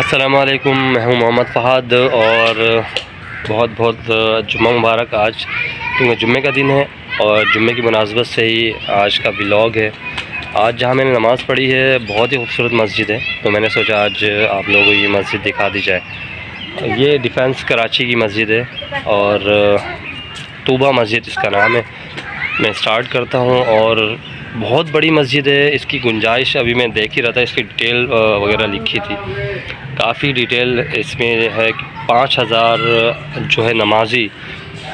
अस्सलाम वालेकुम मैं हूं मोहम्मद फहद और बहुत बहुत जुम्मा मुबारक आज क्योंकि तो जुम्मे का दिन है और जुम्मे की मुनासबत से ही आज का ब्लॉग है आज जहां मैंने नमाज़ पढ़ी है बहुत ही खूबसूरत मस्जिद है तो मैंने सोचा आज आप लोगों को ये मस्जिद दिखा दी जाए ये डिफेंस कराची की मस्जिद है और तूबा मस्जिद इसका नाम है मैं स्टार्ट करता हूँ और बहुत बड़ी मस्जिद है इसकी गुंजाइश अभी मैं देख ही रहा था इसकी डिटेल वगैरह लिखी थी काफ़ी डिटेल इसमें है कि पाँच हज़ार जो है नमाजी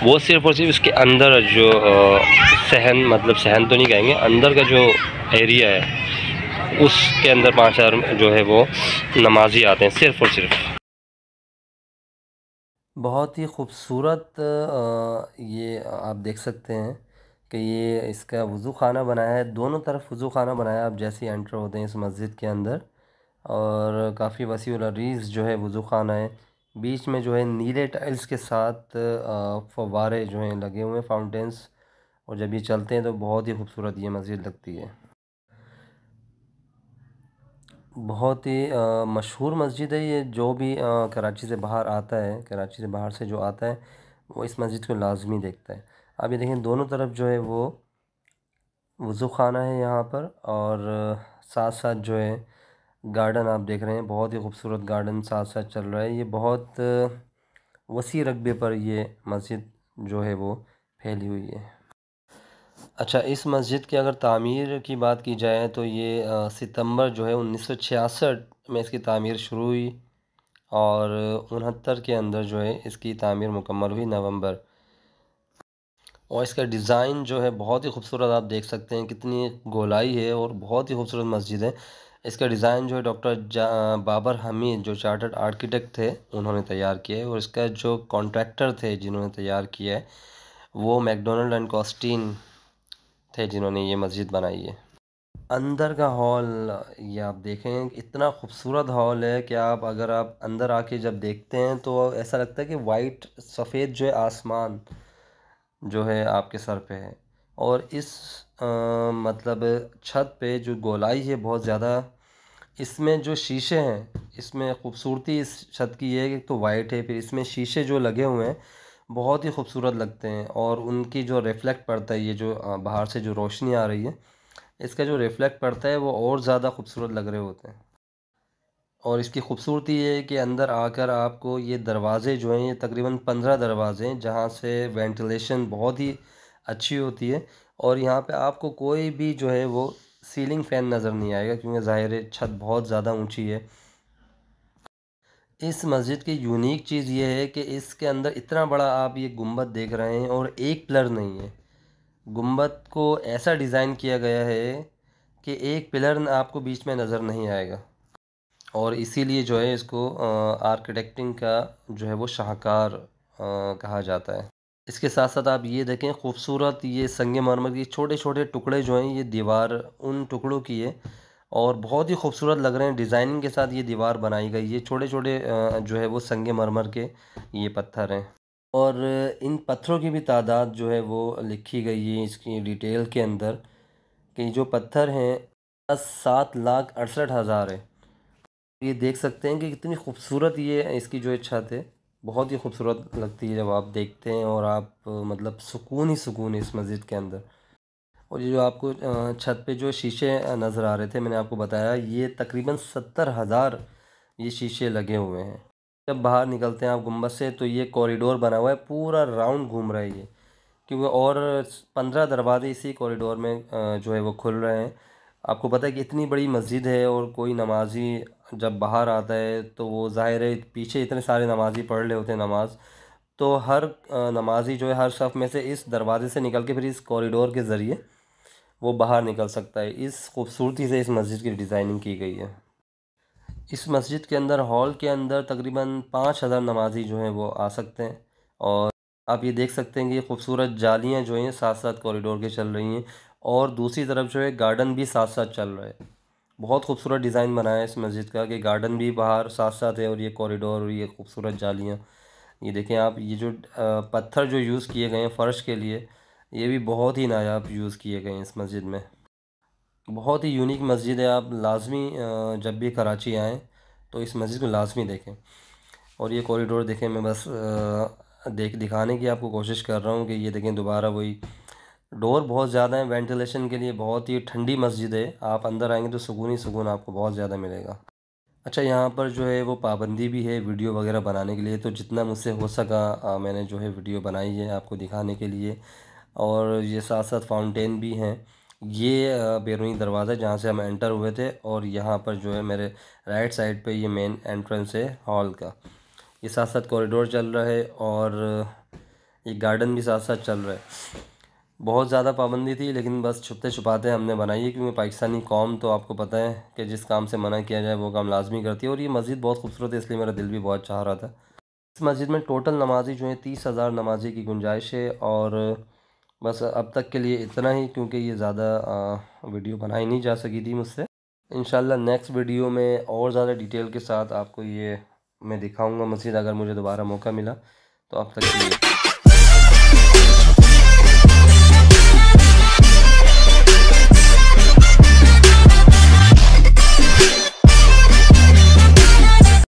वो सिर्फ और सिर्फ इसके अंदर जो सहन मतलब सहन तो नहीं कहेंगे अंदर का जो एरिया है उसके अंदर पाँच हज़ार जो है वो नमाजी आते हैं सिर्फ और सिर्फ बहुत ही खूबसूरत ये आप देख सकते हैं कि ये इसका वज़ू खाना बनाया है दोनों तरफ वज़ू खाना बनाया आप जैसे एंटर होते हैं इस मस्जिद के अंदर और काफ़ी वसी रीज़ जो है वज़ू खाना है बीच में जो है नीले टाइल्स के साथ फवारे जो हैं लगे हुए हैं फाउंटेंस और जब ये चलते हैं तो बहुत ही खूबसूरत ये मस्जिद लगती है बहुत ही मशहूर मस्जिद है ये जो भी आ, कराची से बाहर आता है कराची से बाहर से जो आता है वो इस मस्जिद को लाजमी देखता है अब ये देखें दोनों तरफ जो है वो वज़ू खाना है यहाँ पर और साथ साथ जो है गार्डन आप देख रहे हैं बहुत ही खूबसूरत गार्डन साथ साथ चल रहा है ये बहुत वसी रकबे पर ये मस्जिद जो है वो फैली हुई है अच्छा इस मस्जिद की अगर तामीर की बात की जाए तो ये सितंबर जो है उन्नीस में इसकी तामीर शुरू हुई और उनहत्तर के अंदर जो है इसकी तामीर मुकम्मल हुई नवंबर और इसका डिज़ाइन जो है बहुत ही खूबसूरत आप देख सकते हैं कितनी गोलाई है और बहुत ही खूबसूरत मस्जिद है इसका डिज़ाइन जो है डॉक्टर बाबर हमीद जो चार्टर्ड आर्किटेक्ट थे उन्होंने तैयार किया है और इसका जो कॉन्ट्रैक्टर थे जिन्होंने तैयार किया है वो मैकडोनल्ड एंड कॉस्टीन थे जिन्होंने ये मस्जिद बनाई है अंदर का हॉल ये आप देखें इतना खूबसूरत हॉल है कि आप अगर आप अंदर आके जब देखते हैं तो ऐसा लगता है कि वाइट सफ़ेद जो है आसमान जो है आपके सर पे है और इस आ, मतलब छत पे जो गोलाई है बहुत ज़्यादा इसमें जो शीशे हैं इसमें खूबसूरती इस छत की है कि तो वाइट है फिर इसमें शीशे जो लगे हुए हैं बहुत ही खूबसूरत लगते हैं और उनकी जो रिफ़्लेक्ट पड़ता है ये जो बाहर से जो रोशनी आ रही है इसका जो रिफ़्लेक्ट पड़ता है वो और ज़्यादा खूबसूरत लग रहे होते हैं और इसकी खूबसूरती ये है कि अंदर आकर आपको ये दरवाज़े जो हैं ये तकरीबन पंद्रह दरवाज़े हैं जहाँ से वेंटिलेशन बहुत ही अच्छी होती है और यहाँ पे आपको कोई भी जो है वो सीलिंग फ़ैन नज़र नहीं आएगा क्योंकि ज़ाहिर छत बहुत ज़्यादा ऊंची है इस मस्जिद की यूनिक चीज़ ये है कि इसके अंदर इतना बड़ा आप ये गुम्बद देख रहे हैं और एक पिलर नहीं है गुम्बद को ऐसा डिज़ाइन किया गया है कि एक पिलर आपको बीच में नज़र नहीं आएगा और इसीलिए जो है इसको आर्किटेक्टिंग का जो है वो शाहकार कहा जाता है इसके साथ साथ आप ये देखें खूबसूरत ये संग मरमर के छोटे छोटे टुकड़े जो हैं ये दीवार उन टुकड़ों की है और बहुत ही खूबसूरत लग रहे हैं डिज़ाइनिंग के साथ ये दीवार बनाई गई है छोटे छोटे जो है वो संग मरमर के ये पत्थर हैं और इन पत्थरों की भी तादाद जो है वो लिखी गई है इसकी डिटेल के अंदर कि जो पत्थर हैं सात लाख अड़सठ हज़ार है ये देख सकते हैं कि कितनी खूबसूरत ये इसकी जो छत है बहुत ही खूबसूरत लगती है जब आप देखते हैं और आप मतलब सुकून ही सुकून है इस मस्जिद के अंदर और ये जो आपको छत पे जो शीशे नज़र आ रहे थे मैंने आपको बताया ये तकरीबन सत्तर हज़ार ये शीशे लगे हुए हैं जब बाहर निकलते हैं आप गुम्बद से तो ये कॉरिडोर बना हुआ है पूरा राउंड घूम रहा है ये क्योंकि और पंद्रह दरवाजे इसी कॉरिडोर में जो है वो खुल रहे हैं आपको पता है कि इतनी बड़ी मस्जिद है और कोई नमाजी जब बाहर आता है तो वो ज़ाहिर है पीछे इतने सारे नमाजी पढ़ रहे होते हैं नमाज़ तो हर नमाजी जो है हर शफ़ में से इस दरवाज़े से निकल के फिर इस कॉरिडोर के ज़रिए वो बाहर निकल सकता है इस खूबसूरती से इस मस्जिद की डिज़ाइनिंग की गई है इस मस्जिद के अंदर हॉल के अंदर तकरीबन पाँच हज़ार नमाजी जो हैं वो आ सकते हैं और आप ये देख सकते हैं कि ये खूबसूरत जालियाँ जो हैं साथ साथ कॉरिडोर के चल रही हैं और दूसरी तरफ जो है गार्डन भी साथ साथ चल रहा है बहुत खूबसूरत डिज़ाइन बनाया है इस मस्जिद का कि गार्डन भी बाहर साथ साथ है और ये कॉरिडोर और ये खूबसूरत जालियाँ ये देखें आप ये जो पत्थर जो यूज़ किए गए हैं फ़र्श के लिए ये भी बहुत ही नायाब यूज़ किए गए हैं इस मस्जिद में बहुत ही यूनिक मस्जिद है आप लाजमी जब भी कराची आएँ तो इस मस्जिद को लाजमी देखें और ये कॉरिडोर देखें मैं बस देख दिखाने की आपको कोशिश कर रहा हूँ कि ये देखें दोबारा वही डोर बहुत ज़्यादा है वेंटिलेशन के लिए बहुत ही ठंडी मस्जिद है आप अंदर आएंगे तो सुकून ही सुकून आपको बहुत ज़्यादा मिलेगा अच्छा यहाँ पर जो है वो पाबंदी भी है वीडियो वगैरह बनाने के लिए तो जितना मुझसे हो सका आ, मैंने जो है वीडियो बनाई है आपको दिखाने के लिए और ये साथ साथ फाउंटेन भी हैं ये बैरूनी दरवाज़ा जहाँ से हम एंटर हुए थे और यहाँ पर जो है मेरे राइट साइड पर ये मेन एंट्रेंस है हॉल का ये साथ साथ कॉरिडोर चल रहा है और ये गार्डन भी साथ साथ चल रहा है बहुत ज़्यादा पाबंदी थी लेकिन बस छुपते छुपाते हमने बनाई है क्योंकि पाकिस्तानी कौम तो आपको पता है कि जिस काम से मना किया जाए वो काम लाजमी करती है और ये मस्जिद बहुत खूबसूरत है इसलिए मेरा दिल भी बहुत चाह रहा था इस मस्जिद में टोटल नमाजी जो है तीस हज़ार नमाजी की गुंजाइश है और बस अब तक के लिए इतना ही क्योंकि ये ज़्यादा वीडियो बनाई नहीं जा सकी थी मुझसे इन नेक्स्ट वीडियो में और ज़्यादा डिटेल के साथ आपको ये मैं दिखाऊँगा मस्जिद अगर मुझे दोबारा मौका मिला तो अब तक के लिए